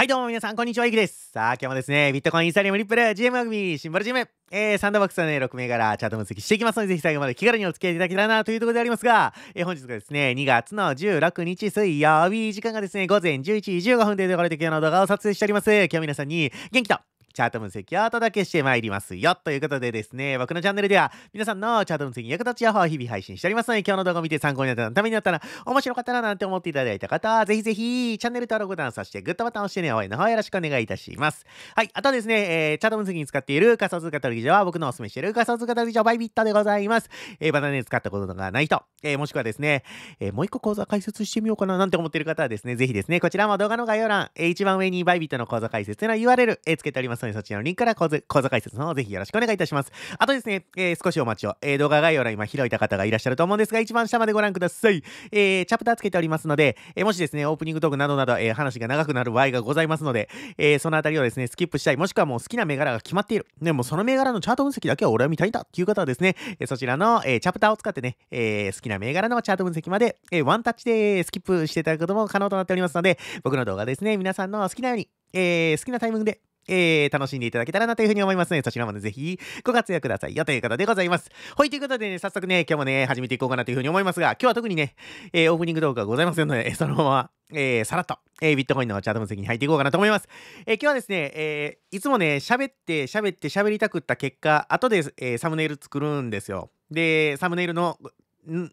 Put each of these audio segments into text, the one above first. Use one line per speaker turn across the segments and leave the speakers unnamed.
はいどうも皆さん、こんにちは、ゆきです。さあ、今日もですね、ビットコイン、イーサリアム、リップル、GM 組、シンボル GM、えー、サンドバックスの、ね、6銘柄、チャート分析していきますので、ぜひ最後まで気軽にお付き合いいただけたらなというところでありますが、えー、本日がですね、2月の16日水曜日、時間がですね、午前11時15分というところで今日の動画を撮影しております。今日皆さんに元気とチャート分析をお届けしてまいりますよ。ということでですね、僕のチャンネルでは皆さんのチャート分析役立ち情報を日々配信しておりますので、今日の動画を見て参考になったら、ためになったら、面白かったななんて思っていただいた方は、ぜひぜひ、チャンネル登録ボタン、そしてグッドボタンを押してね、応援の方よろしくお願いいたします。はい。あとですね、えー、チャート分析に使っている仮想通貨取引所は、僕のお勧めしている仮想通貨取引所バイビットでございます。えー、まだね、使ったことがない人、えー、もしくはですね、えー、もう一個講座解説してみようかななんて思っている方はですね、ぜひですね、こちらも動画の概要欄、えー、一番上にバイビットの講座解説のは URL、えー、つけておりますので、でそちらのリンクから講座解説の方ぜひよろしくお願いいたします。あとですね、えー、少しお待ちを、えー、動画概要欄今開いた方がいらっしゃると思うんですが、一番下までご覧ください。えー、チャプターつけておりますので、えもしですね、オープニングトークなどなど、え話が長くなる場合がございますので、えそのあたりをですね、スキップしたい、もしくはもう好きな銘柄が決まっている。でもその銘柄のチャート分析だけは俺は見たいんだっていう方はですね、えそちらの、えチャプターを使ってね、え好きな銘柄のチャート分析まで、えワンタッチでスキップしていただくことも可能となっておりますので、僕の動画ですね、皆さんの好きなように、えー、好きなタイミングでえー、楽しんでいただけたらなというふうに思いますので、そちらもね、ぜひご活躍くださいよということでございます。はい、ということでね、早速ね、今日もね、始めていこうかなというふうに思いますが、今日は特にね、えー、オープニング動画ございませんので、そのまま、えー、さらっと、えー、ビットコインのチャート分析に入っていこうかなと思います。えー、今日はですね、えー、いつもね、喋って、喋って、喋りたくった結果、後で、えー、サムネイル作るんですよ。で、サムネイルの、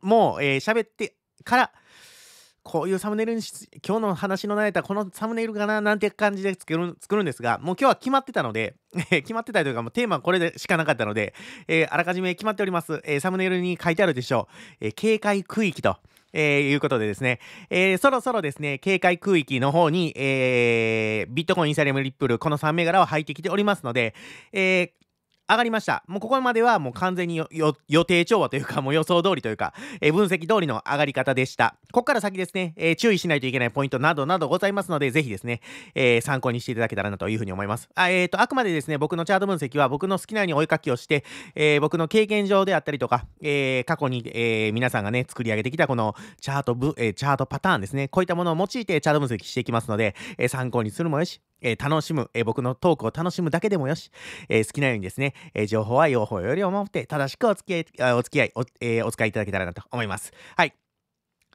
もう、えー、喋ってから、こういうサムネイルに今日の話の内容はこのサムネイルかななんて感じで作る作るんですが、もう今日は決まってたので、決まってたというか、もうテーマはこれでしかなかったので、えー、あらかじめ決まっております。えー、サムネイルに書いてあるでしょう。えー、警戒区域と。えー、いうことでですね、えー、そろそろですね、警戒区域の方に、えー、ビットコイン、インサリアム、リップル、この3銘柄は入ってきておりますので、え上がりました。もうここまではもう完全に予定調和というか、もう予想通りというか、えー、分析通りの上がり方でした。ここから先ですね、えー、注意しないといけないポイントなどなどございますので、ぜひですね、えー、参考にしていただけたらなというふうに思います。あえっ、ー、と、あくまでですね、僕のチャート分析は僕の好きなように追いかきをして、えー、僕の経験上であったりとか、えー、過去に、えー、皆さんがね、作り上げてきたこのチャートブ、えー、チャートパターンですね、こういったものを用いてチャート分析していきますので、えー、参考にするもよし、えー、楽しむ、えー、僕のトークを楽しむだけでもよし、えー、好きなようにですね、え情報は用法よりを守って正しくお付き合い、お付き合いお,、えお使いいただけたらなと思います。はい。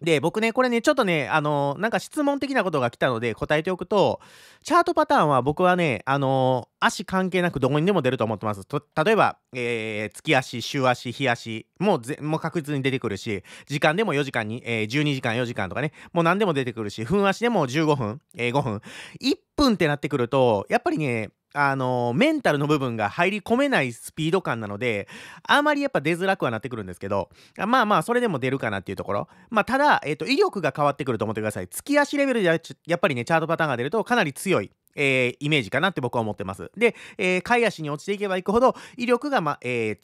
で、僕ね、これね、ちょっとね、あのー、なんか質問的なことが来たので答えておくと、チャートパターンは僕はね、あのー、足関係なくどこにでも出ると思ってます。と例えば、えー、月足、週足、日足もぜもう確実に出てくるし、時間でも4時間に、えー、12時間、4時間とかね、もう何でも出てくるし、分足でも15分、えー、5分。1分ってなってくると、やっぱりね、あの、メンタルの部分が入り込めないスピード感なので、あまりやっぱ出づらくはなってくるんですけど、まあまあ、それでも出るかなっていうところ。まあ、ただ、えっ、ー、と、威力が変わってくると思ってください。月足レベルでやっぱりね、チャートパターンが出るとかなり強い。えー、イメージかなって僕は思ってます。で、えー、い足に落ちていけばいくほど、威力が、ま、えー、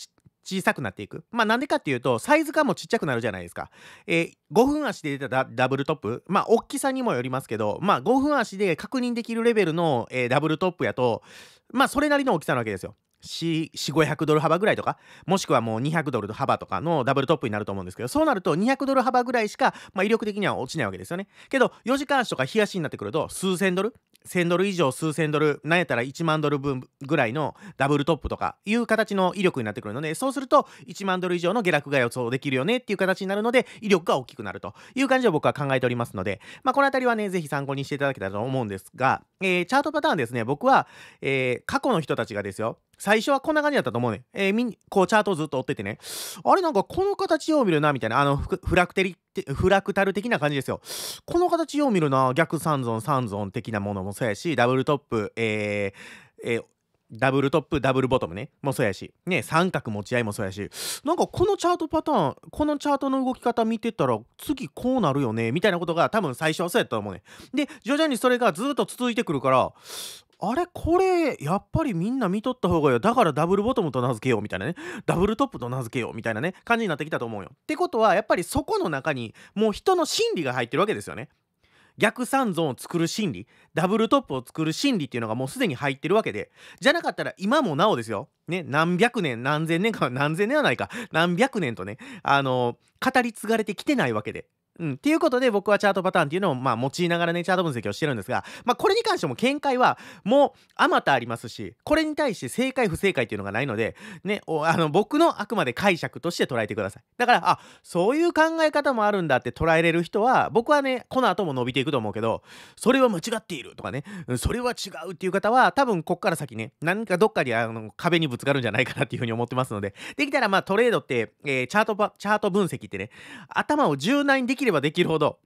小さくなっていく。まあなんでかっていうと、サイズ感もちっちゃくなるじゃないですか。えー、5分足で出たダブルトップ、まあ大きさにもよりますけど、まあ5分足で確認できるレベルの、えー、ダブルトップやと、まあそれなりの大きさなわけですよ。4500ドル幅ぐらいとかもしくはもう200ドル幅とかのダブルトップになると思うんですけどそうなると200ドル幅ぐらいしか、まあ、威力的には落ちないわけですよねけど4時間足とか冷やしになってくると数千ドル1000ドル以上数千ドル、なんやったら1万ドル分ぐらいのダブルトップとかいう形の威力になってくるので、そうすると1万ドル以上の下落が予想できるよねっていう形になるので、威力が大きくなるという感じを僕は考えておりますので、まあ、このあたりはね、ぜひ参考にしていただけたらと思うんですが、えー、チャートパターンですね、僕は、えー、過去の人たちがですよ、最初はこんな感じだったと思うねえー、みん、こうチャートずっと追っててね。あれなんかこの形を見るな、みたいな。あのフ、フラクテリ、フラクタル的な感じですよ。この形を見るな、逆三尊三尊的なものもそうやし、ダブルトップ、えー、えー、ダブルトップ、ダブルボトムね。もそうやし。ね、三角持ち合いもそうやし。なんかこのチャートパターン、このチャートの動き方見てたら、次こうなるよね、みたいなことが多分最初はそうやったと思うね。で、徐々にそれがずっと続いてくるから、あれこれやっぱりみんな見とった方がいいよだからダブルボトムと名付けようみたいなねダブルトップと名付けようみたいなね感じになってきたと思うよってことはやっぱりそこの中にもう人の心理が入ってるわけですよね逆三尊を作る心理ダブルトップを作る心理っていうのがもうすでに入ってるわけでじゃなかったら今もなおですよね何百年何千年か何千年はないか何百年とねあの語り継がれてきてないわけでうん、っていうことで僕はチャートパターンっていうのをまあ用いながらねチャート分析をしてるんですが、まあ、これに関しても見解はもうあまたありますしこれに対して正解不正解っていうのがないので、ね、あの僕のあくまで解釈として捉えてくださいだからあそういう考え方もあるんだって捉えれる人は僕はねこの後も伸びていくと思うけどそれは間違っているとかねそれは違うっていう方は多分こっから先ね何かどっかにあの壁にぶつかるんじゃないかなっていうふうに思ってますのでできたらまあトレードって、えー、チャートチャート分析ってね頭を柔軟にできるればできるほど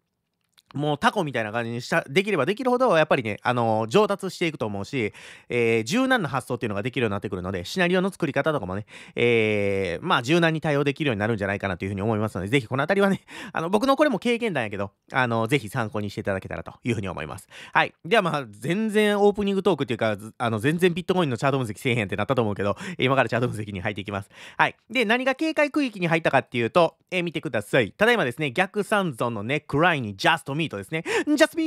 もうタコみたいな感じにした、できればできるほど、やっぱりね、あのー、上達していくと思うし、えー、柔軟な発想っていうのができるようになってくるので、シナリオの作り方とかもね、えー、まあ、柔軟に対応できるようになるんじゃないかなというふうに思いますので、ぜひこのあたりはね、あの、僕のこれも経験談やけど、あの、ぜひ参考にしていただけたらというふうに思います。はい。ではまあ、全然オープニングトークっていうか、あの、全然ビットコインのチャート分析せえへんってなったと思うけど、今からチャート分析に入っていきます。はい。で、何が警戒区域に入ったかっていうと、えー、見てください。ただいまですね、逆三尊のネックラインにジャストミートですね。ジャスミ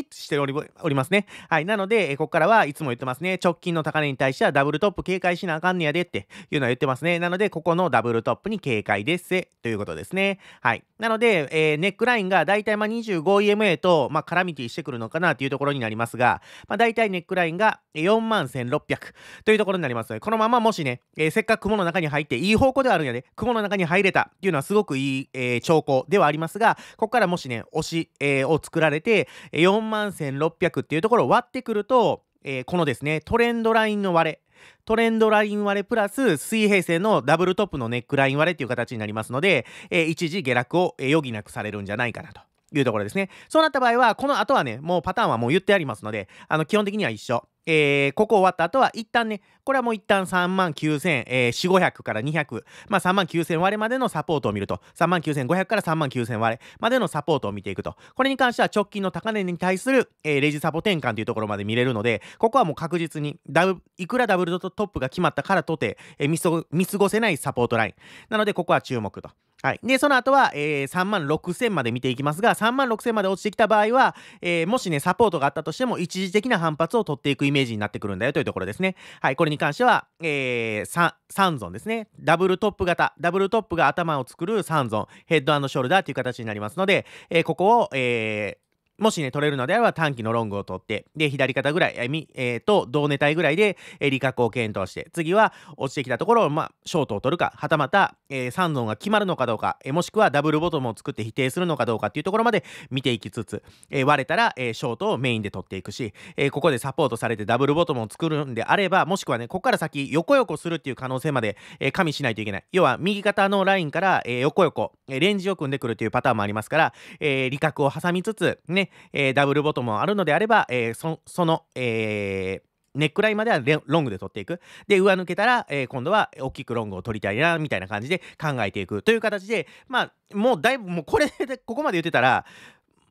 ートしておりますね。はい。なので、えここからはいつも言ってますね。直近の高値に対してはダブルトップ警戒しなあかんねやでっていうのは言ってますね。なので、ここのダブルトップに警戒ですせということですね。はい。なので、えー、ネックラインがだいたい 25EMA と、まあ、絡みてしてくるのかなというところになりますが、まあ、だいたいネックラインが4万1600というところになりますので、このままもしね、えー、せっかく雲の中に入っていい方向ではあるんやで、雲の中に入れたっていうのはすごくいい、えー、兆候ではありますが、ここからもしね、押し、ええー、を作られて、4万1600っていうところを割ってくると、えー、このですね、トレンドラインの割れ、トレンドライン割れプラス水平線のダブルトップのネックライン割れという形になりますので、えー、一時下落を余儀なくされるんじゃないかなと。いうところですね。そうなった場合は、この後はね、もうパターンはもう言ってありますので、あの、基本的には一緒。えー、ここ終わった後は、一旦ね、これはもう一旦3万9000、えー、4、500から200、まあ3万9000割れまでのサポートを見ると、3万9500から3万9000割れまでのサポートを見ていくと。これに関しては直近の高値に対する、えー、レジサポ転換というところまで見れるので、ここはもう確実に、ダブ、いくらダブルトップが決まったからとて、えー、見過ごせないサポートライン。なので、ここは注目と。はい。で、その後は、えー、3万6000まで見ていきますが、3万6000まで落ちてきた場合は、えー、もしね、サポートがあったとしても、一時的な反発を取っていくイメージになってくるんだよというところですね。はい。これに関しては、えー、3、尊ゾンですね。ダブルトップ型、ダブルトップが頭を作る3ゾン、ヘッドショルダーという形になりますので、えー、ここを、えー、もしね、取れるのであれば短期のロングを取って、で、左肩ぐらい、えー、えー、と、同値帯ぐらいで、えー、利確を検討して、次は落ちてきたところを、まあ、ショートを取るか、はたまた、えー、三ンが決まるのかどうか、えー、もしくはダブルボトムを作って否定するのかどうかっていうところまで見ていきつつ、えー、割れたら、えー、ショートをメインで取っていくし、えー、ここでサポートされてダブルボトムを作るんであれば、もしくはね、ここから先、横横するっていう可能性まで、えー、加味しないといけない。要は、右肩のラインから、えー、横横、えレンジを組んでくるというパターンもありますから、えー、利確を挟みつつ、ね、えー、ダブルボトムあるのであれば、えー、そその、えー、ネックラインまではロングで取っていく。で、上抜けたら、えー、今度は大きくロングを取りたいな、みたいな感じで考えていくという形で、まあ、もうだいぶ、もうこれで、ここまで言ってたら、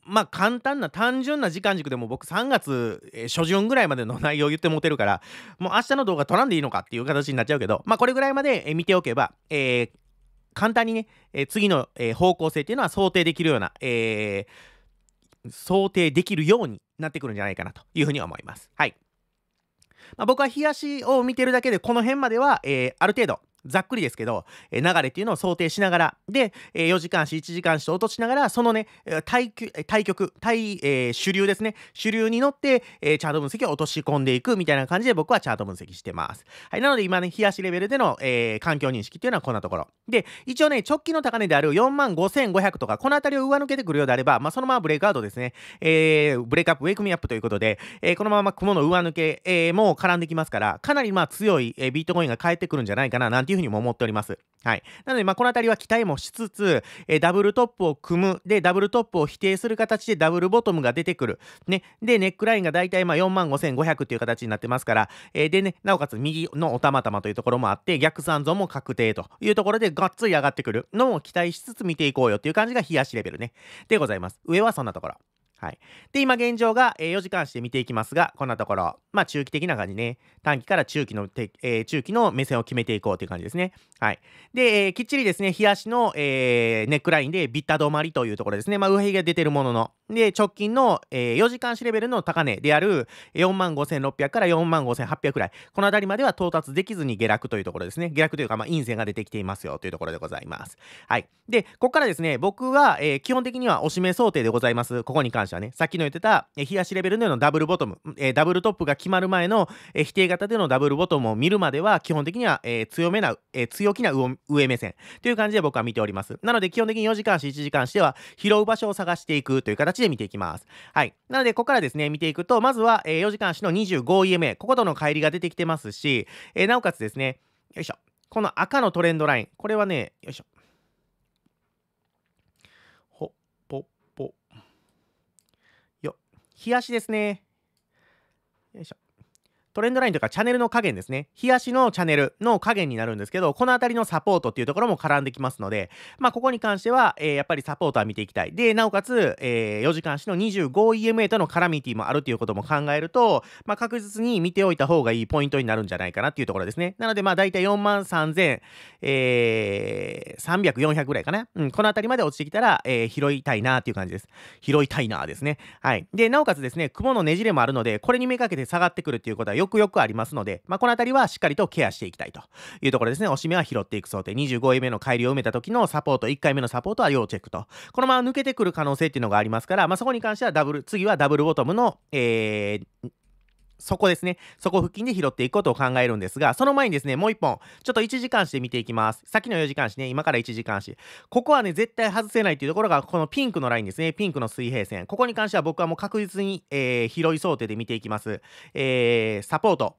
まあ簡単な単純な時間軸でも僕3月、え初旬ぐらいまでの内容言ってもうてるからもう明日の動画撮らんでいいのかっていう形になっちゃうけどまあこれぐらいまで、え見ておけば、えー、簡単にね、え次の、え方向性っていうのは想定できるような、えー想定できるようになってくるんじゃないかなというふうに思います。はい。まあ、僕は冷やしを見てるだけで、この辺までは、えー、ある程度、ざっくりですけど、え流れっていうのを想定しながら、で、え4時間し1時間しと落としながら、そのね、対対局、対、えー、主流ですね、主流に乗って、えチャート分析を落とし込んでいくみたいな感じで僕はチャート分析してます。はい、なので今ね、冷やしレベルでの、えー、環境認識っていうのはこんなところ。で、一応ね、直近の高値である4万5500とか、この辺りを上抜けてくるようであれば、まあ、そのままブレイクアウトですね、えー、ブレイクアップ、ウェイクミアップということで、えー、このまま雲の上抜け、えも絡んできますから、かなりまあ強い、えビットコインが返ってくるんじゃないかな、なんていういうふうにも思っております。はい。なので、まあ、このあたりは期待もしつつ、えー、ダブルトップを組む。で、ダブルトップを否定する形でダブルボトムが出てくる。ね。で、ネックラインがだいたいまあ45,500っていう形になってますから、えー、でね、なおかつ右のおたまたまというところもあって、逆三像も確定というところでがっつり上がってくるのを期待しつつ見ていこうよっていう感じが冷やしレベルね。でございます。上はそんなところ。はい。で、今現状が、えー、4時間して見ていきますが、こんなところ、まあ中期的な感じね、短期から中期のて、えー、中期の目線を決めていこうという感じですね。はい。で、えー、きっちりですね、冷やしの、えー、ネックラインでビッタ止まりというところですね。まあ上髭が出てるものの。で、直近の、えー、4時間視レベルの高値である45,600から45,800くらい。このあたりまでは到達できずに下落というところですね。下落というか、まあ陰線が出てきていますよというところでございます。はい。で、ここからですね、僕は、えー、基本的にはおしめ想定でございます。ここに関してはたね。さっきの言ってた、え冷やしレベルでのダブルボトム、えダブルトップが決まる前の、え否定型でのダブルボトムを見るまでは、基本的には、え強めな、え強気な上目線という感じで僕は見ております。なので、基本的に4時間し1時間しては、拾う場所を探していくという形で見ていきます。はい。なので、ここからですね、見ていくと、まずは、え4時間しの 25EMA、こことの乖離が出てきてますし、えなおかつですね、よいしょ。この赤のトレンドライン、これはね、よいしょ。冷やしですね。よいしょ。トレンドラインというかチャンネルの加減ですね。日足のチャンネルの加減になるんですけど、このあたりのサポートっていうところも絡んできますので、まあ、ここに関しては、えー、やっぱりサポートは見ていきたい。で、なおかつ、えー、4時間足の 25EMA との絡みっていうもあるということも考えると、まあ、確実に見ておいた方がいいポイントになるんじゃないかなっていうところですね。なので、まあ、だいたい4万3000、えー、300、400ぐらいかな。うん、このあたりまで落ちてきたら、えー、拾いたいなっていう感じです。拾いたいなですね。はい。で、なおかつですね、雲のねじれもあるので、これにめがけて下がってくるっていうことは、よくよくありますので、まあ、この辺りはしっかりとケアしていきたいというところですね。おしめは拾っていく想定。25位目の帰りを埋めた時のサポート、1回目のサポートは要チェックと。このまま抜けてくる可能性っていうのがありますから、まあ、そこに関してはダブル、次はダブルボトムの、えー、そこですね。そこ付近で拾っていくことを考えるんですが、その前にですね、もう1本、ちょっと1時間して見ていきます。さっきの4時間しね、今から1時間し。ここはね、絶対外せないっていうところが、このピンクのラインですね。ピンクの水平線。ここに関しては僕はもう確実に、えー、拾い想定で見ていきます。えー、サポート。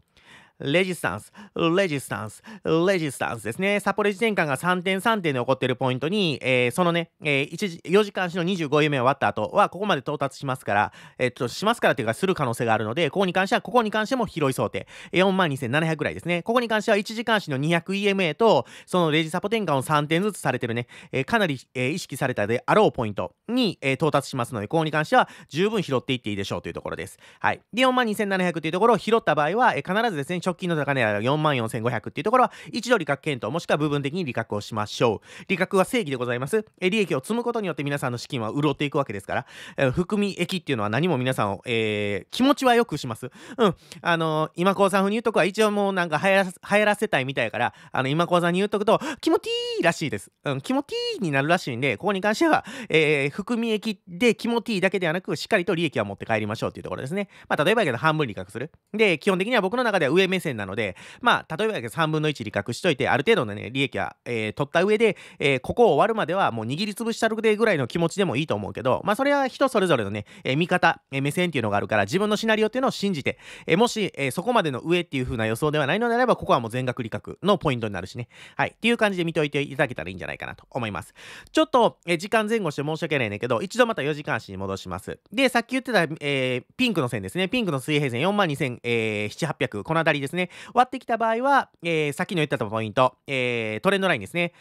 レジスタンス、レジスタンス、レジスタンスですね。サポレジ転換が3点3点で起こっているポイントに、えー、そのね、えー、1時4時間足の25夢を割った後は、ここまで到達しますから、えっと、しますからというか、する可能性があるので、ここに関しては、ここに関しても拾い想定。42,700ぐらいですね。ここに関しては、1時間足の 200EMA と、そのレジサポ転換を3点ずつされてるね、えー、かなり、えー、意識されたであろうポイントに、えー、到達しますので、ここに関しては、十分拾っていっていいでしょうというところです。はい。で、42,700というところを拾った場合は、えー、必ずですね、直近の高値は4万4500っていうところは、一度利確検討、もしくは部分的に利確をしましょう。利確は正義でございます。え利益を積むことによって皆さんの資金は潤っていくわけですから、え含み益っていうのは何も皆さんを、えー、気持ちは良くします。うん。あのー、今高さん風に言うとくは、一応もうなんか流行ら流行らせたいみたいから、あの、今高さんに言うとくと、気持ちいいらしいです。うん、気持ちいいになるらしいんで、ここに関しては、えー、含み益で気持ちいいだけではなく、しっかりと利益は持って帰りましょうっていうところですね。まあ、例えばやけど、半分利確する。で、基本的には僕の中では上目目線なので、まあ、例えば3分の1利確しといて、ある程度のね、利益は、えー、取った上で、えー、ここを終わるまではもう握りつぶしたるでぐらいの気持ちでもいいと思うけど、まあ、それは人それぞれのね、えー、見方、えー、目線っていうのがあるから、自分のシナリオっていうのを信じて、えー、もし、えー、そこまでの上っていう風な予想ではないのであれば、ここはもう全額利確のポイントになるしね。はい。っていう感じで見といていただけたらいいんじゃないかなと思います。ちょっと、えー、時間前後して申し訳ないんだけど、一度また4時間足に戻します。で、さっき言ってた、えー、ピンクの線ですね。ピンクの水平線4万2800、えー、この辺りです。ですね。割ってきた場合は、えー、さっきの言ったポイント、えー、トレンドラインですね。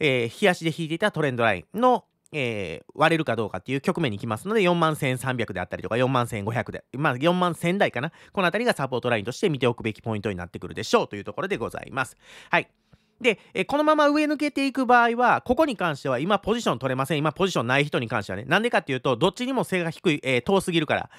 えー、日足で引いていたトレンドラインの、えー、割れるかどうかっていう局面に来ますので、4万1300であったりとか、4万1500で、まあ、4万1000台かな。このあたりがサポートラインとして見ておくべきポイントになってくるでしょうというところでございます。はい。で、えこのまま上抜けていく場合は、ここに関しては今ポジション取れません。今ポジションない人に関してはね。なんでかっていうと、どっちにも背が低い、えー、遠すぎるから。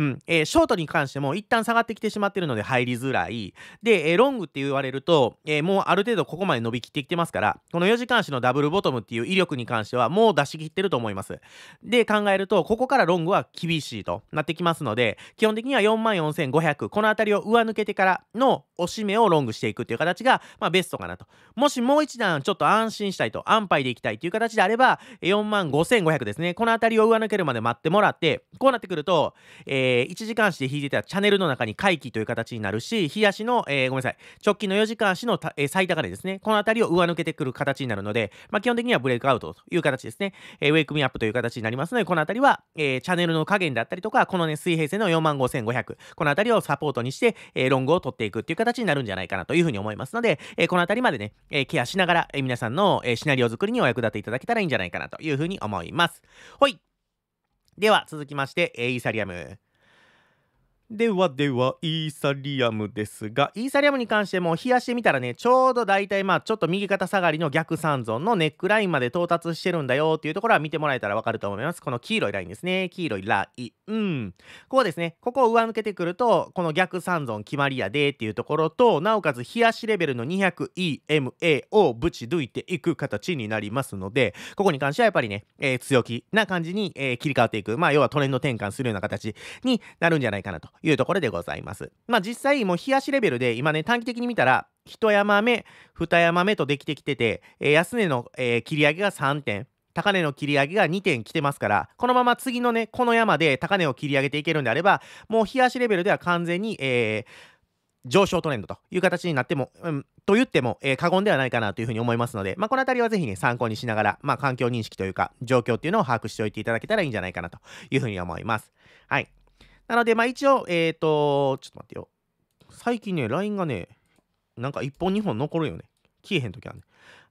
うん、えー、ショートに関しても一旦下がってきてしまってるので入りづらい。で、えー、ロングって言われると、えー、もうある程度ここまで伸びきってきてますから、この4時間足のダブルボトムっていう威力に関してはもう出し切ってると思います。で、考えると、ここからロングは厳しいとなってきますので、基本的には44,500、この辺りを上抜けてからの押し目をロングしていくっていう形が、まあ、ベストかなと。もしもう一段ちょっと安心したいと、安牌でいきたいという形であれば、45,500ですね。この辺りを上抜けるまで待ってもらって、こうなってくると、えーえー、1時間足で引いてたチャンネルの中に回帰という形になるし、日足の、えー、ごめんなさい、直近の4時間足の、えー、最高値ですね、この辺りを上抜けてくる形になるので、まあ、基本的にはブレイクアウトという形ですね、えー、ウェイクミアップという形になりますので、この辺りは、えー、チャンネルの加減だったりとか、このね、水平線の45,500、この辺りをサポートにして、えー、ロングを取っていくっていう形になるんじゃないかなというふうに思いますので、えー、この辺りまでね、えー、ケアしながら、えー、皆さんの、えー、シナリオ作りにお役立ていただけたらいいんじゃないかなというふうに思います。ほい。では続きまして、えー、イーサリアム。ではではイーサリアムですがイーサリアムに関しても冷やしてみたらねちょうどだいたいまあちょっと右肩下がりの逆三尊のネックラインまで到達してるんだよっていうところは見てもらえたらわかると思いますこの黄色いラインですね黄色いラインここですねここを上抜けてくるとこの逆三尊決まりやでっていうところとなおかつ冷やしレベルの 200EMA をぶち抜いていく形になりますのでここに関してはやっぱりね、えー、強気な感じに、えー、切り替わっていくまあ要はトレンド転換するような形になるんじゃないかなというところでございます。まあ実際もう冷やしレベルで今ね短期的に見たら1山目2山目とできてきてて、えー、安値の、えー、切り上げが3点高値の切り上げが2点来てますから、このまま次のね、この山で高値を切り上げていけるんであれば、もう冷やしレベルでは完全に、えー、上昇トレンドという形になっても、うん、と言っても、えー、過言ではないかなというふうに思いますので、まあ、このあたりはぜひね、参考にしながら、まあ、環境認識というか、状況っていうのを把握しておいていただけたらいいんじゃないかなというふうに思います。はい。なので、まあ一応、えっ、ー、と、ちょっと待ってよ。最近ね、LINE がね、なんか1本2本残るよね。消えへんときはね。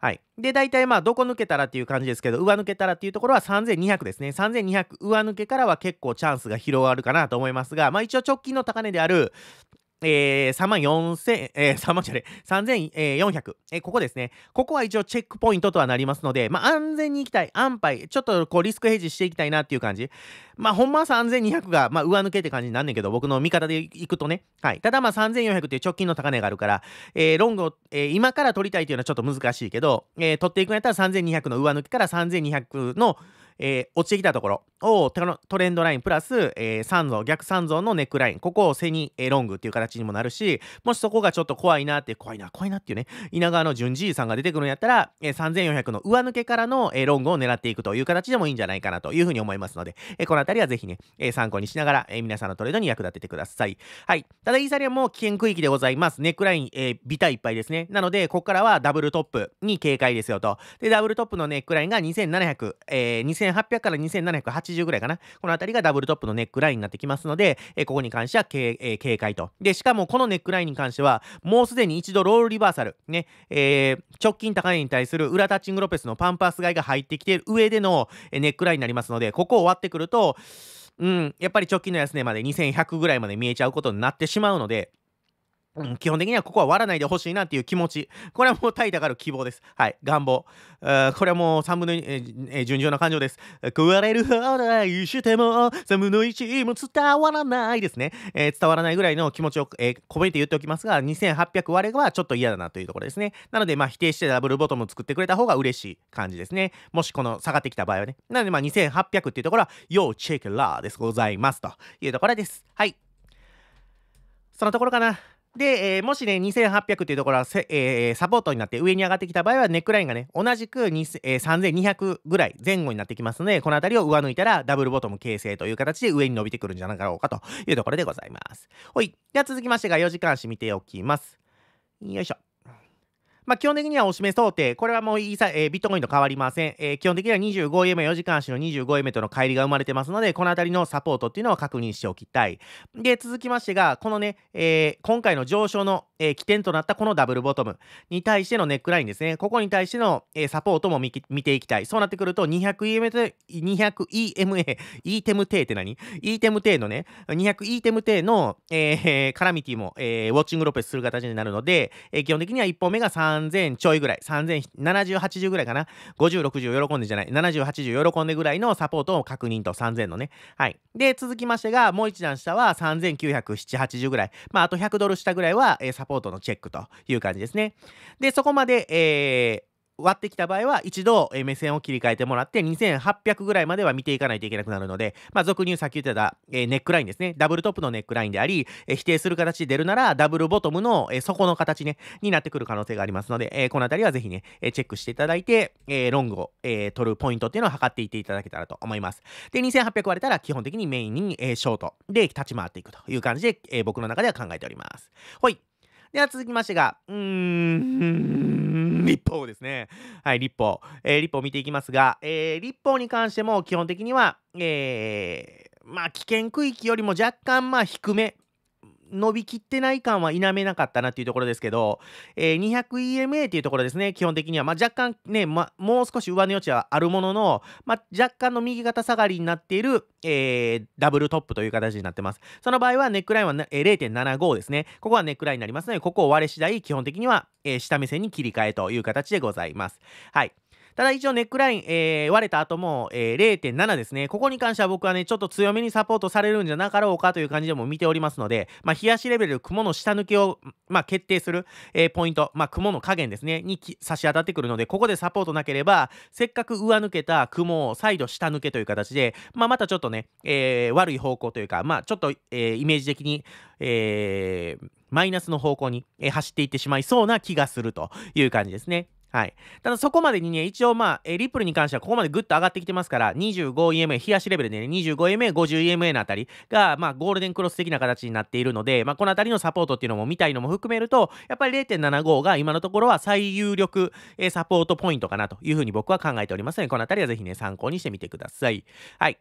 はい。で、大体まあ、どこ抜けたらっていう感じですけど、上抜けたらっていうところは3200ですね。3200、上抜けからは結構チャンスが広がるかなと思いますが、まあ一応直近の高値である、えー、3万4000、えー、3 万じゃね、3400、えー、ここですね。ここは一応チェックポイントとはなりますので、まあ、安全に行きたい、安牌、ちょっとこうリスクヘッジしていきたいなっていう感じ。まあ、ほんまは3200が、まあ、上抜けって感じになんねんけど、僕の味方で行くとね。はい。ただまあ、3400っていう直近の高値があるから、えー、ロングを、えー、今から取りたいというのはちょっと難しいけど、えー、取っていくんやったら3200の上抜けから3200の、えー、落ちてきたところをトレンドラインプラス、えー、三逆三像のネックライン、ここを背に、えー、ロングっていう形にもなるし、もしそこがちょっと怖いなって、怖いな、怖いなっていうね、稲川の順次さんが出てくるんやったら、えー、3400の上抜けからの、えー、ロングを狙っていくという形でもいいんじゃないかなというふうに思いますので、えー、このあたりはぜひね、えー、参考にしながら、えー、皆さんのトレードに役立ててください。はい。ただ、イーサリアも危険区域でございます。ネックライン、えー、ビタいっぱいですね。なので、ここからはダブルトップに警戒ですよと。で、ダブルトップのネックラインが2700、えー、2 0 2800から2780ぐらいかな。このあたりがダブルトップのネックラインになってきますので、えー、ここに関しては警,、えー、警戒と。で、しかもこのネックラインに関しては、もうすでに一度ロールリバーサル、ね、えー、直近高値に対する裏タッチングロペスのパンパース買いが入ってきている上でのネックラインになりますので、ここを割ってくると、うん、やっぱり直近の安値まで2100ぐらいまで見えちゃうことになってしまうので、基本的にはここは割らないでほしいなっていう気持ち。これはもうえたがる希望です。はい。願望。これはもう3分の2、えー、順調な感情です。食われるほど愛しても3分の1も伝わらないですね。えー、伝わらないぐらいの気持ちを、えー、込めて言っておきますが、2800割れはちょっと嫌だなというところですね。なので、まあ否定してダブルボトム作ってくれた方が嬉しい感じですね。もしこの下がってきた場合はね。なので、まあ2800っていうところは、要チェックラーです。ございます。というところです。はい。そのところかな。で、えー、もしね、2800っていうところはえー、サポートになって上に上がってきた場合は、ネックラインがね、同じく、えー、3200ぐらい前後になってきますので、この辺りを上抜いたら、ダブルボトム形成という形で上に伸びてくるんじゃなかろうかというところでございます。ほい。では続きましてが、4時間足見ておきます。よいしょ。まあ、基本的にはおしめ想定。これはもうイーサ、えー、ビットコインと変わりません。えー、基本的には 25EM4 時間足の 25EM との乖離が生まれてますので、このあたりのサポートっていうのは確認しておきたい。で、続きましてが、このね、えー、今回の上昇の、えー、起点となったこのダブルボトムに対してのネックラインですね。ここに対しての、えー、サポートも見ていきたい。そうなってくると 200EMA、200EMA、ETEMT って何 ?ETEMT のね、200ETEMT の、えー、カラミティも、えー、ウォッチングロペスする形になるので、えー、基本的には1本目が3 3000ちょいぐらい、3070、80ぐらいかな。50、60喜んでじゃない、70、80喜んでぐらいのサポートを確認と3000のね。はい。で、続きましてが、もう一段下は3900、780ぐらい。まあ、あと100ドル下ぐらいは、えー、サポートのチェックという感じですね。で、そこまで、えー、割ってきた場合は一度、目線を切り替えてもらって2800ぐらいまでは見ていかないといけなくなるので、まあ、俗に言うさっき言ってた、ネックラインですね。ダブルトップのネックラインであり、否定する形で出るならダブルボトムの、底の形ね、になってくる可能性がありますので、このあたりはぜひね、チェックしていただいて、ロングを、取るポイントっていうのを測っていっていただけたらと思います。で、2800割れたら基本的にメインに、ショートで立ち回っていくという感じで、僕の中では考えております。ほい。では続きましてが、うーん、立法ですね。はい、立法。えー、立法を見ていきますが、えー、立法に関しても基本的には、えー、まあ、危険区域よりも若干、まあ、低め伸びきってない感は否めなかったなっていうところですけど、えー、200EMA っていうところですね、基本的には、まあ、若干ね、ま、もう少し上値余地はあるものの、まあ、若干の右肩下がりになっている、えー、ダブルトップという形になってます。その場合はネックラインは、0.75ですね。ここはネックラインになりますので、ここを割れ次第、基本的には、えー、下目線に切り替えという形でございます。はい。ただ一応ネックライン、えー、割れた後も、えー、0.7ですね。ここに関しては僕はね、ちょっと強めにサポートされるんじゃなかろうかという感じでも見ておりますので、まあ、冷やしレベル、雲の下抜けを、まあ、決定する、えー、ポイント、まあ、雲の加減ですね、に差し当たってくるので、ここでサポートなければ、せっかく上抜けた雲を再度下抜けという形で、まあ、またちょっとね、えー、悪い方向というか、まあ、ちょっと、えー、イメージ的に、えー、マイナスの方向に、えー、走っていってしまいそうな気がするという感じですね。はい。ただそこまでにね、一応まあ、えリップルに関してはここまでぐっと上がってきてますから、25EMA、冷やしレベルでね、25EMA、50EMA のあたりが、まあ、ゴールデンクロス的な形になっているので、まあ、このあたりのサポートっていうのも見たいのも含めると、やっぱり0.75が今のところは最有力、えサポートポイントかなというふうに僕は考えておりますので、このあたりはぜひね、参考にしてみてください。はい。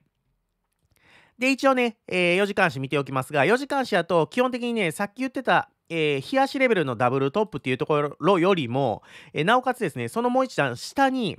で、一応ね、えー、4時間足見ておきますが、4時間足だと、基本的にね、さっき言ってた、えー、冷やしレベルのダブルトップっていうところよりも、えー、なおかつですね、そのもう一段下に、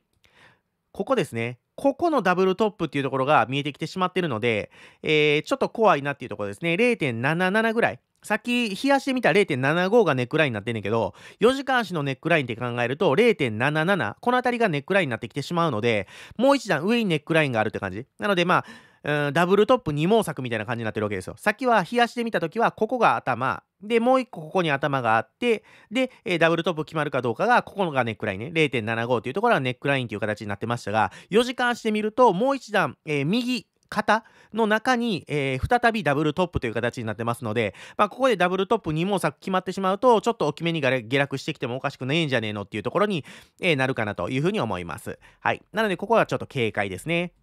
ここですね、ここのダブルトップっていうところが見えてきてしまっているので、えー、ちょっと怖いなっていうところですね、0.77ぐらい。さっき冷やしてみた0.75がネックラインになってんねんけど、4時間足のネックラインって考えると0.77、この辺りがネックラインになってきてしまうので、もう一段上にネックラインがあるって感じ。なのでまあ、ん、ダブルトップ2毛作みたいな感じになってるわけですよ。さっきは冷やしてみた時はここが頭でもう1個ここに頭があってで、えー、ダブルトップ決まるかどうかがここのがネックラインね0.75というところはネックラインという形になってましたが4時間してみるともう一段、えー、右肩の中に、えー、再びダブルトップという形になってますので、まあ、ここでダブルトップ2毛作決まってしまうと、ちょっと大きめに下落してきてもおかしくないんじゃねえのっていうところに、えー、なるかなというふうに思います。はい。なので、ここはちょっと警戒ですね。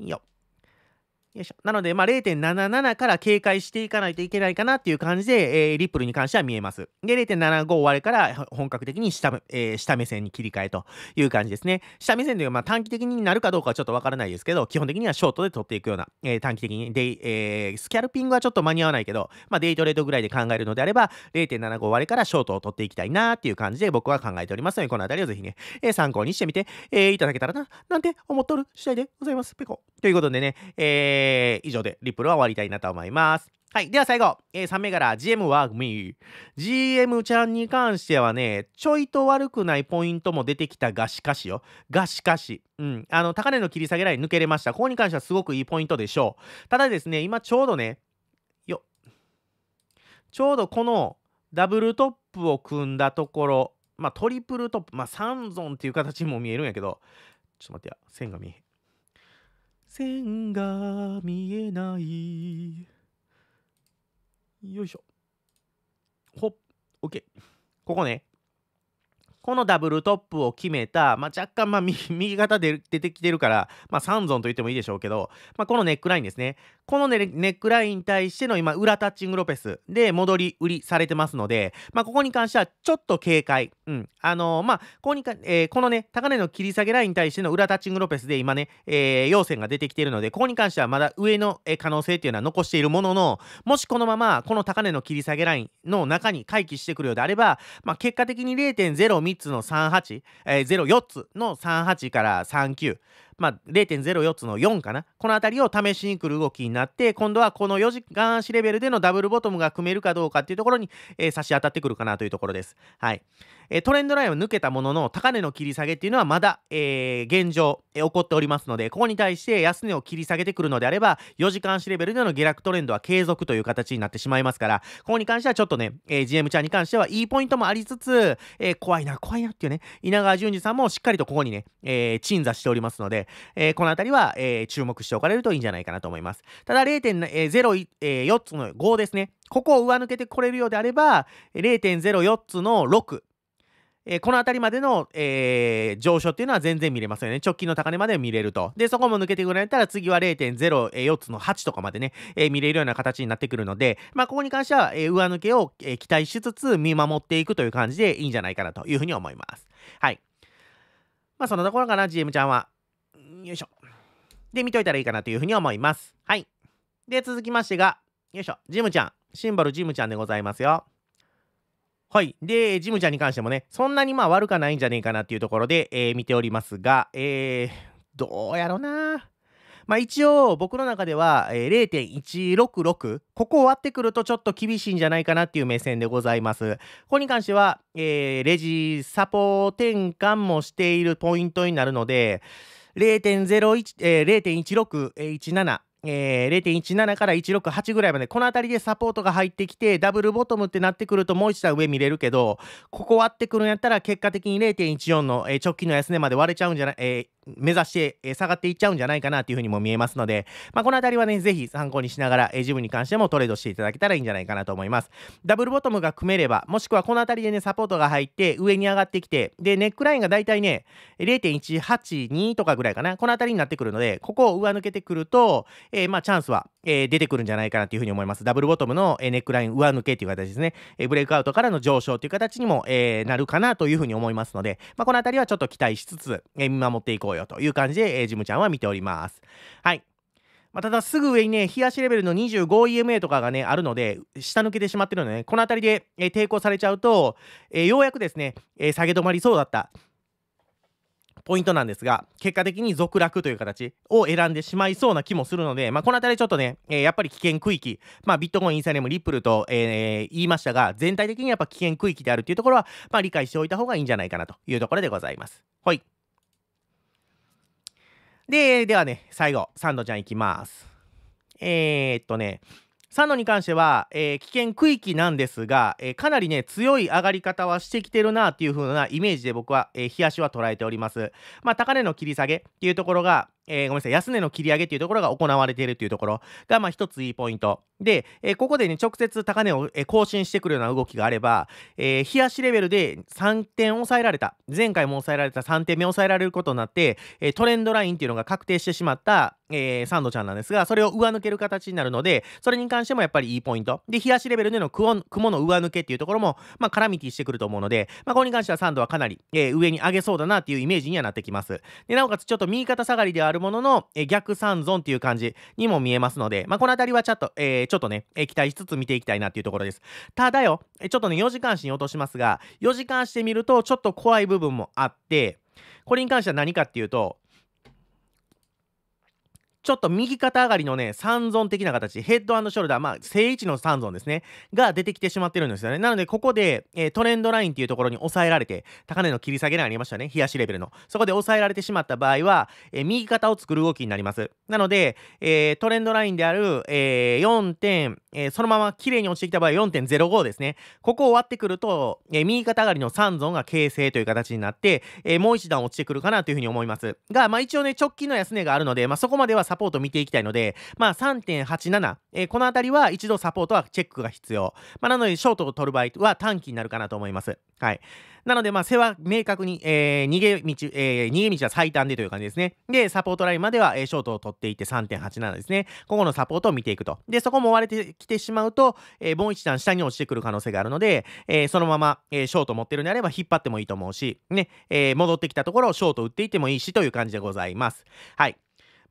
よっ。よいしょ。なので、まあ、0.77から警戒していかないといけないかなっていう感じで、えー、リップルに関しては見えます。で、0.75終わりから本格的に下,、えー、下目線に切り替えという感じですね。下目線というか、まあ、短期的になるかどうかはちょっとわからないですけど、基本的にはショートで取っていくような、えー、短期的にデイ、えー、スキャルピングはちょっと間に合わないけど、まあ、デイトレードぐらいで考えるのであれば、0.75割からショートを取っていきたいなっていう感じで僕は考えておりますので、このあたりをぜひね、えー、参考にしてみて、えー、いただけたらな、なんて思っとる次第でございます。ペコ。ということでね、えーえー、以上でリップルは終わりたいなと思います。はい。では最後、えー、3銘柄、GM ワークミー。GM ちゃんに関してはね、ちょいと悪くないポイントも出てきたがしかしよ。がしかし。うん。あの、高値の切り下げライン抜けれました。ここに関してはすごくいいポイントでしょう。ただですね、今ちょうどね、よちょうどこのダブルトップを組んだところ、まあトリプルトップ、まあ3ゾンっていう形にも見えるんやけど、ちょっと待ってよ。線が見え線が見えないよいしょほっ OK ここねこのダブルトップを決めた、まあ、若干、まあ、右肩で出てきてるから、まあ、3ゾンと言ってもいいでしょうけど、まあ、このネックラインですね。この、ネックラインに対しての今、裏タッチングロペスで戻り売りされてますので、まあ、ここに関してはちょっと警戒。うん。あのー、まあ、ここにか、えー、このね、高値の切り下げラインに対しての裏タッチングロペスで今ね、えー、線が出てきているので、ここに関してはまだ上の可能性っていうのは残しているものの、もしこのまま、この高値の切り下げラインの中に回帰してくるようであれば、まあ、結果的に0.0ミリ3つの38、えー、04つの38から39、まあ、0.04つの4かなこの辺りを試しに来る動きになって今度はこの4時間足レベルでのダブルボトムが組めるかどうかっていうところに、えー、差し当たってくるかなというところです、はいえー、トレンドラインを抜けたものの高値の切り下げっていうのはまだ、えー、現状、えー、起こっておりますのでここに対して安値を切り下げてくるのであれば4時間足レベルでの下落トレンドは継続という形になってしまいますからここに関してはちょっとね、えー、GM ちゃんに関してはいいポイントもありつつ、えー、怖いな怖いなっていうね稲川淳二さんもしっかりとここにね、えー、鎮座しておりますのでえー、この辺りは、えー、注目しておかれるといいんじゃないかなと思います。ただ0.04、えー、つの5ですね。ここを上抜けてこれるようであれば、0.04つの6。えー、この辺りまでの、えー、上昇っていうのは全然見れますよね。直近の高値まで見れると。で、そこも抜けてくれたら次は0.04つの8とかまでね、えー、見れるような形になってくるので、まあ、ここに関しては、え上抜けを、え期待しつつ見守っていくという感じでいいんじゃないかなというふうに思います。はい。まあ、そのところかな、GM ちゃんは。よいしょ。で、見といたらいいかなというふうに思います。はい。で、続きましてが、よいしょ、ジムちゃん。シンボルジムちゃんでございますよ。はい。で、ジムちゃんに関してもね、そんなにまあ悪かないんじゃねえかなっていうところで、えー、見ておりますが、えー、どうやろなまあ一応僕の中では、え0.166ここ終わってくるとちょっと厳しいんじゃないかなっていう目線でございます。ここに関しては、えー、レジサポ転換もしているポイントになるので、0.01、えー、0.1617、えー、0.17から168ぐらいまで、この辺りでサポートが入ってきて、ダブルボトムってなってくるともう一段上見れるけど、ここ割ってくるんやったら結果的に0.14の、えー、直近の安値まで割れちゃうんじゃない、えー目指して、え下がっていっちゃうんじゃないかなというふうにも見えますので、まあ、この辺りはね、ぜひ参考にしながら、えー、自分に関してもトレードしていただけたらいいんじゃないかなと思います。ダブルボトムが組めれば、もしくはこの辺りでね、サポートが入って、上に上がってきて、で、ネックラインがだいたいね、0.182とかぐらいかな、この辺りになってくるので、ここを上抜けてくると、えー、まあ、チャンスは、えー、出てくるんじゃないかなというふうに思います。ダブルボトムの、えネックライン上抜けという形ですね、えブレイクアウトからの上昇という形にも、えなるかなというふうに思いますので、まあ、この辺りはちょっと期待しつつ、え見守っていこううよという感じで、えー、ジムちゃんは見ております。はい。まあ、ただすぐ上にね、冷やしレベルの 25EMA とかがね、あるので、下抜けてしまってるので、ね、この辺りで、えー、抵抗されちゃうと、えー、ようやくですね、えー、下げ止まりそうだったポイントなんですが、結果的に続落という形を選んでしまいそうな気もするので、まあ、この辺りちょっとね、えー、やっぱり危険区域、まあ、ビットコイン、インサネーム、リップルと、えー、言いましたが、全体的にやっぱ危険区域であるというところは、まあ、理解しておいた方がいいんじゃないかなというところでございます。はい。で、ではね、最後、サンドちゃんいきます。えー、っとね、サンドに関しては、えー、危険区域なんですが、えー、かなりね、強い上がり方はしてきてるなっていう風なイメージで僕は、えー、日足は捉えております。まあ、高値の切り下げっていうところが、えー、ごめんなさい、安値の切り上げというところが行われているというところが、まあ、一ついいポイント。で、えー、ここでね、直接高値を、え更新してくるような動きがあれば、えー、冷やしレベルで3点抑えられた、前回も抑えられた3点目抑えられることになって、えー、トレンドラインっていうのが確定してしまった、えー、サンドちゃんなんですが、それを上抜ける形になるので、それに関してもやっぱりいいポイント。で、冷やしレベルでの雲の上抜けっていうところも、まあ、絡みティしてくると思うので、まあ、ここに関してはサンドはかなり、えー、上に上げそうだなっていうイメージにはなってきます。で、なおかつちょっと右肩下がりではあるものの、え逆三尊っていう感じにも見えますので、まあ、この辺りはちょっと、えー、ちょっとね、え期待しつつ見ていきたいなっていうところです。ただよ、えちょっとね、4時間視に落としますが、4時間してみると、ちょっと怖い部分もあって、これに関しては何かっていうと、ちょっと右肩上がりのね、三尊的な形、ヘッドショルダー、まあ、正位置の三尊ですね、が出てきてしまってるんですよね。なので、ここで、えー、トレンドラインっていうところに抑えられて、高値の切り下げがありましたね、冷やしレベルの。そこで抑えられてしまった場合は、えー、右肩を作る動きになります。なので、えー、トレンドラインである、えー、4点、えー、そのまま綺麗に落ちてきた場合4.05ですね。ここを割ってくると、えー、右肩上がりの三尊が形成という形になって、えー、もう一段落ちてくるかなというふうに思います。が、まあ一応ね、直近の安値があるので、まあそこまではサポート見ていきたいので、まあ、3.87、えー、このあたりは一度サポートはチェックが必要。まあ、なので、ショートを取る場合は短期になるかなと思います。はい。なので、まあ、背は明確に、えー、逃げ道、えー、逃げ道は最短でという感じですね。で、サポートラインまでは、えー、ショートを取っていって3.87ですね。ここのサポートを見ていくと。で、そこも割れてきてしまうと、えー、もう一段下に落ちてくる可能性があるので、えー、そのまま、えー、ショート持ってるんであれば引っ張ってもいいと思うし、ね、えー、戻ってきたところをショート打っていってもいいしという感じでございます。はい。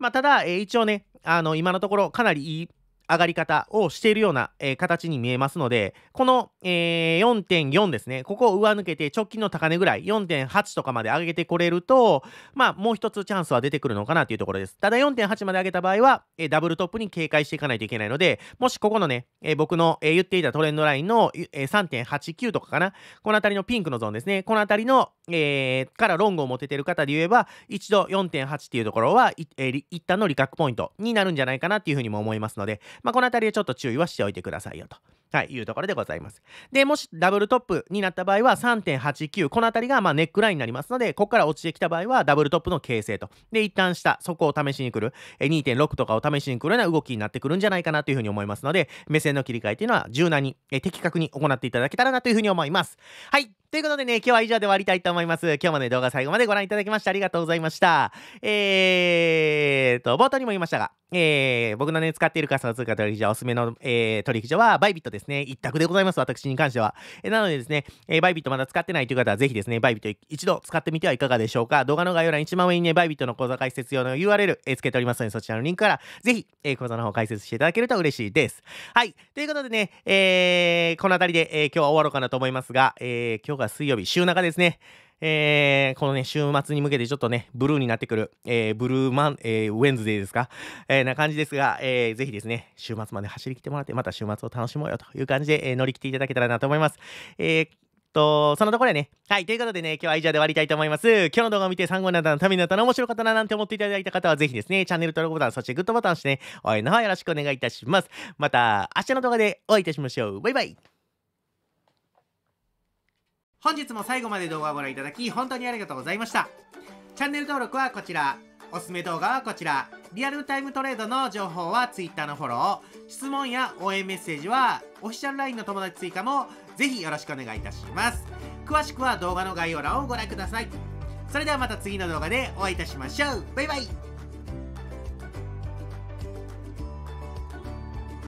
まあ、ただ、えー、一応ね、あの、今のところかなりいい上がり方をしているような、えー、形に見えますので、この、4.4ですね、ここを上抜けて直近の高値ぐらい、4.8とかまで上げてこれると、まあ、もう一つチャンスは出てくるのかなというところです。ただ4.8まで上げた場合は、えー、ダブルトップに警戒していかないといけないので、もしここのね、えー、僕の、えー、言っていたトレンドラインの、えー、3.89とかかな、この辺りのピンクのゾーンですね、この辺りの、えー、からロングを持ててる方で言えば、一度4.8っていうところは、えー、一旦の利確ポイントになるんじゃないかなっていうふうにも思いますので、まあ、この辺りでちょっと注意はしておいてくださいよと。はい、いうところでございます。で、もしダブルトップになった場合は3.89、この辺りがまネックラインになりますので、ここから落ちてきた場合はダブルトップの形成と。で、一旦下、そこを試しに来る、2.6とかを試しに来るような動きになってくるんじゃないかなというふうに思いますので、目線の切り替えというのは柔軟に、え的確に行っていただけたらなというふうに思います。はい、ということでね、今日は以上で終わりたいと思います。今日もね、動画最後までご覧いただきましてありがとうございました。えーと、冒頭にも言いましたが、えー、僕のね、使っている仮想通貨取引所、おすすめの、えー、取引所は、バイビットですね。一択でございます。私に関しては。えー、なのでですね、えー、バイビットまだ使ってないという方は、ぜひですね、バイビット一度使ってみてはいかがでしょうか。動画の概要欄一番上にね、バイビットの講座解説用の URL、えー、つけておりますので、そちらのリンクから、ぜひ、えー、講座の方解説していただけると嬉しいです。はい。ということでね、えー、この辺りで、えー、今日は終わろうかなと思いますが、えー、今日が水曜日、週中ですね。えー、このね、週末に向けてちょっとね、ブルーになってくる、えー、ブルーマン、えー、ウェンズデーですか、えー、な感じですが、えー、ぜひですね、週末まで走りきてもらって、また週末を楽しもうよという感じで、えー、乗り切っていただけたらなと思います。えーと、そのところでね。はい。ということでね、今日は以上で終わりたいと思います。今日の動画を見て参考になったのためになったの面白かったななんて思っていただいた方は、ぜひですね、チャンネル登録ボタン、そしてグッドボタンしてね、応援の方よろしくお願いいたします。また、明日の動画でお会いいたしましょう。バイバイ。本日も最後まで動画をご覧いただき本当にありがとうございました。チャンネル登録はこちら、おすすめ動画はこちら、リアルタイムトレードの情報は Twitter のフォロー、質問や応援メッセージはオフィシャル LINE の友達追加もぜひよろしくお願いいたします。詳しくは動画の概要欄をご覧ください。それではまた次の動画でお会いいたしましょう。バイバイ